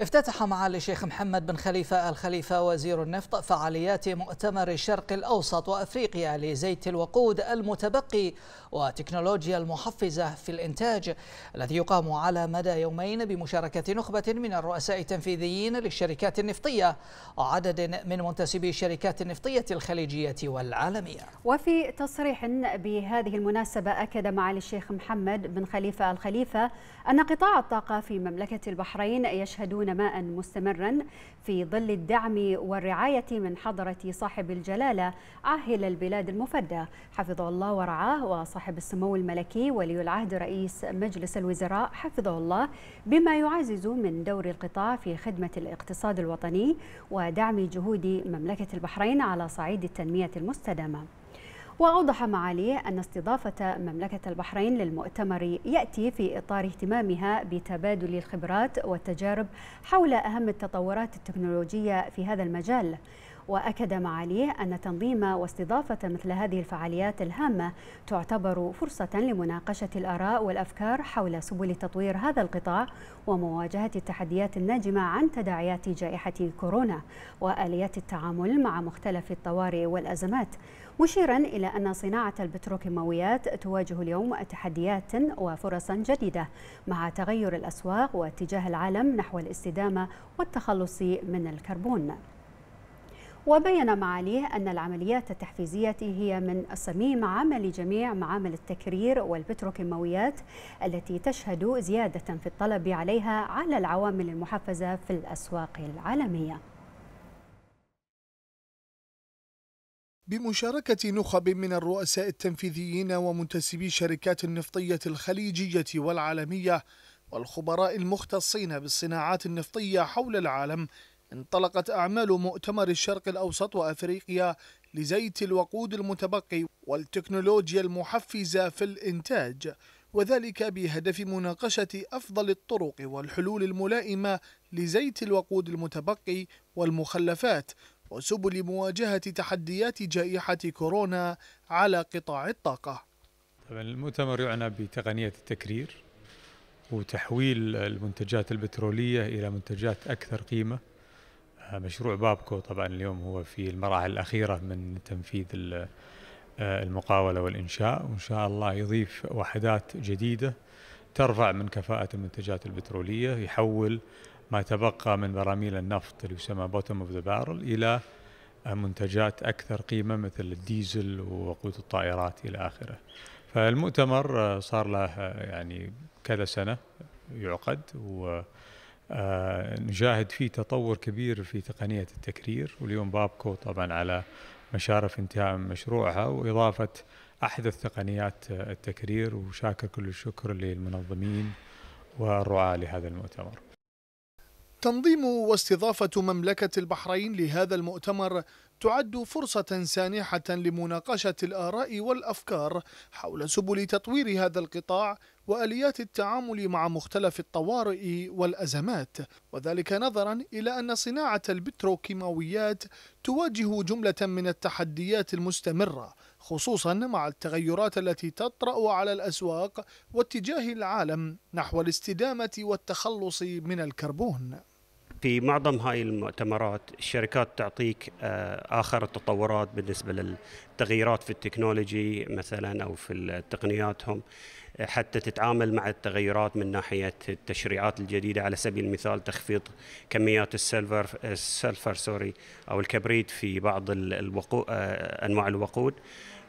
افتتح معالي الشيخ محمد بن خليفة الخليفة وزير النفط فعاليات مؤتمر الشرق الأوسط وأفريقيا لزيت الوقود المتبقي وتكنولوجيا المحفزة في الإنتاج الذي يقام على مدى يومين بمشاركة نخبة من الرؤساء التنفيذيين للشركات النفطية وعدد من منتسبي الشركات النفطية الخليجية والعالمية وفي تصريح بهذه المناسبة أكد معالي الشيخ محمد بن خليفة الخليفة أن قطاع الطاقة في مملكة البحرين يشهدون نماء مستمرا في ظل الدعم والرعاية من حضرة صاحب الجلالة عاهل البلاد المفدى حفظه الله ورعاه وصاحب السمو الملكي ولي العهد رئيس مجلس الوزراء حفظه الله بما يعزز من دور القطاع في خدمة الاقتصاد الوطني ودعم جهود مملكة البحرين على صعيد التنمية المستدامة وأوضح معاليه أن استضافة مملكة البحرين للمؤتمر يأتي في إطار اهتمامها بتبادل الخبرات والتجارب حول أهم التطورات التكنولوجية في هذا المجال وأكد معاليه أن تنظيم واستضافة مثل هذه الفعاليات الهامة تعتبر فرصة لمناقشة الآراء والأفكار حول سبل تطوير هذا القطاع ومواجهة التحديات الناجمة عن تداعيات جائحة كورونا وآليات التعامل مع مختلف الطوارئ والأزمات مشيرا إلى أن صناعة البتروكيماويات تواجه اليوم تحديات وفرصا جديدة مع تغير الأسواق واتجاه العالم نحو الاستدامة والتخلص من الكربون وبين معاليه أن العمليات التحفيزية هي من صميم عمل جميع معامل التكرير والبتروكيماويات التي تشهد زيادة في الطلب عليها على العوامل المحفزة في الأسواق العالمية بمشاركة نخب من الرؤساء التنفيذيين ومنتسبي الشركات النفطية الخليجية والعالمية والخبراء المختصين بالصناعات النفطية حول العالم انطلقت أعمال مؤتمر الشرق الأوسط وأفريقيا لزيت الوقود المتبقي والتكنولوجيا المحفزة في الإنتاج وذلك بهدف مناقشة أفضل الطرق والحلول الملائمة لزيت الوقود المتبقي والمخلفات وسبل مواجهة تحديات جائحة كورونا على قطاع الطاقة طبعا المؤتمر يعنى بتقنية التكرير وتحويل المنتجات البترولية إلى منتجات أكثر قيمة مشروع بابكو طبعا اليوم هو في المراحل الأخيرة من تنفيذ آه، المقاولة والإنشاء وإن شاء الله يضيف وحدات جديدة ترفع من كفاءة المنتجات البترولية يحول ما تبقى من براميل النفط اللي يسمى بوتم اوف ذا بارل إلى منتجات أكثر قيمة مثل الديزل ووقود الطائرات إلى آخره فالمؤتمر آه، صار له آه، يعني كذا سنة يعقد و آه، نشاهد فيه تطور كبير في تقنية التكرير واليوم بابكو طبعا على مشارف انتهاء مشروعها وإضافة أحدث تقنيات التكرير وشاكر كل الشكر للمنظمين والرعاة لهذا المؤتمر تنظيم واستضافة مملكة البحرين لهذا المؤتمر تعد فرصة سانحة لمناقشة الآراء والأفكار حول سبل تطوير هذا القطاع وآليات التعامل مع مختلف الطوارئ والأزمات وذلك نظرا إلى أن صناعة البتروكيماويات تواجه جملة من التحديات المستمرة خصوصا مع التغيرات التي تطرأ على الأسواق واتجاه العالم نحو الاستدامة والتخلص من الكربون في معظم هاي المؤتمرات الشركات تعطيك آه، اخر التطورات بالنسبه للتغييرات في التكنولوجي مثلا او في تقنياتهم حتى تتعامل مع التغيرات من ناحيه التشريعات الجديده على سبيل المثال تخفيض كميات السلفر السلفر سوري او الكبريت في بعض الوقو آه، انواع الوقود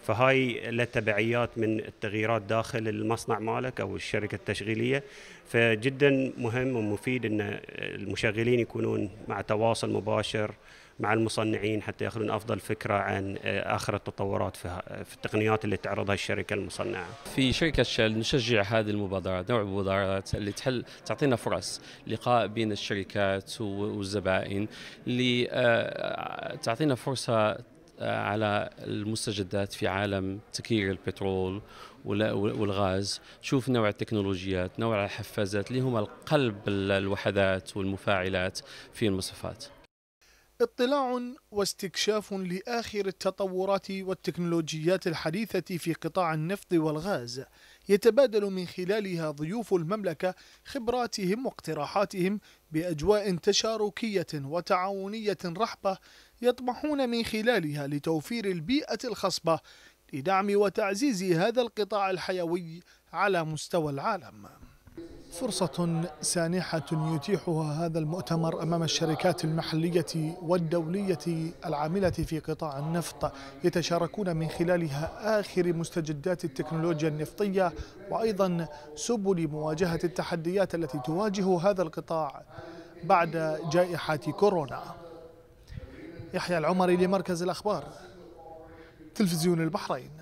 فهاي له تبعيات من التغييرات داخل المصنع مالك او الشركه التشغيليه فجدا مهم ومفيد ان المشغلين يكونون مع تواصل مباشر مع المصنعين حتى ياخذون افضل فكره عن آه، اخر التطورات في, التقنيات اللي تعرضها الشركه المصنعه. في شركه شل نشجع هذه المبادرات، نوع المبادرات اللي تحل تعطينا فرص لقاء بين الشركات والزبائن اللي آه، تعطينا فرصه آه، على المستجدات في عالم تكير البترول والغاز شوف نوع التكنولوجيات نوع الحفازات اللي هما القلب الوحدات والمفاعلات في المصفات اطلاع واستكشاف لآخر التطورات والتكنولوجيات الحديثة في قطاع النفط والغاز يتبادل من خلالها ضيوف المملكة خبراتهم واقتراحاتهم بأجواء تشاركية وتعاونية رحبة يطمحون من خلالها لتوفير البيئة الخصبة لدعم وتعزيز هذا القطاع الحيوي على مستوى العالم فرصة سانحة يتيحها هذا المؤتمر أمام الشركات المحلية والدولية العاملة في قطاع النفط يتشاركون من خلالها آخر مستجدات التكنولوجيا النفطية وأيضا سبل مواجهة التحديات التي تواجه هذا القطاع بعد جائحة كورونا يحيى العمري لمركز الأخبار تلفزيون البحرين